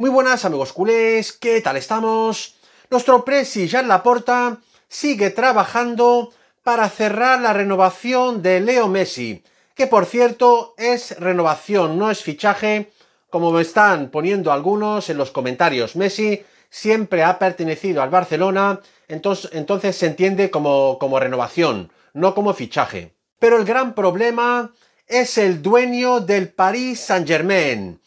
Muy buenas amigos culés, ¿qué tal estamos? Nuestro presi Jean Laporta sigue trabajando para cerrar la renovación de Leo Messi, que por cierto es renovación, no es fichaje, como me están poniendo algunos en los comentarios. Messi siempre ha pertenecido al Barcelona, entonces, se entiende como, como renovación, no como fichaje. Pero el gran problema es el dueño del Paris Saint-Germain,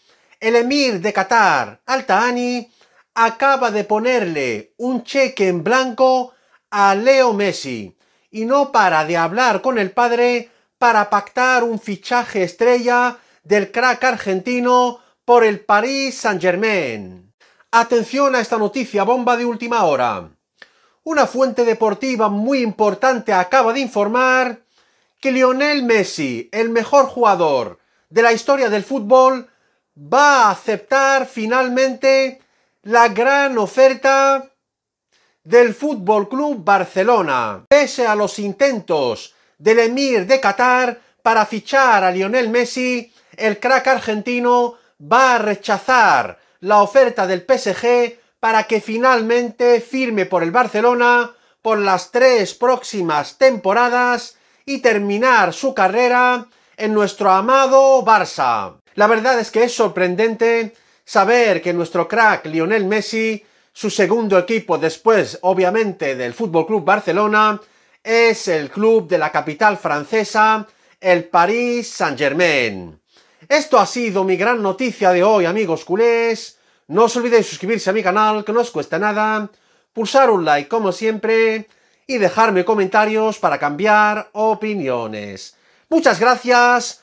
el emir de Qatar, al Thani, acaba de ponerle un cheque en blanco a Leo Messi y no para de hablar con el padre para pactar un fichaje estrella del crack argentino por el Paris Saint-Germain. Atención a esta noticia bomba de última hora. Una fuente deportiva muy importante acaba de informar que Lionel Messi, el mejor jugador de la historia del fútbol, va a aceptar finalmente la gran oferta del Fútbol Club Barcelona. Pese a los intentos del emir de Qatar para fichar a Lionel Messi, el crack argentino va a rechazar la oferta del PSG para que finalmente firme por el Barcelona por las tres próximas temporadas y terminar su carrera en nuestro amado Barça. La verdad es que es sorprendente saber que nuestro crack Lionel Messi, su segundo equipo después obviamente del Fútbol Club Barcelona, es el club de la capital francesa, el Paris Saint-Germain. Esto ha sido mi gran noticia de hoy, amigos culés. No os olvidéis suscribirse a mi canal, que no os cuesta nada, pulsar un like como siempre y dejarme comentarios para cambiar opiniones. Muchas gracias.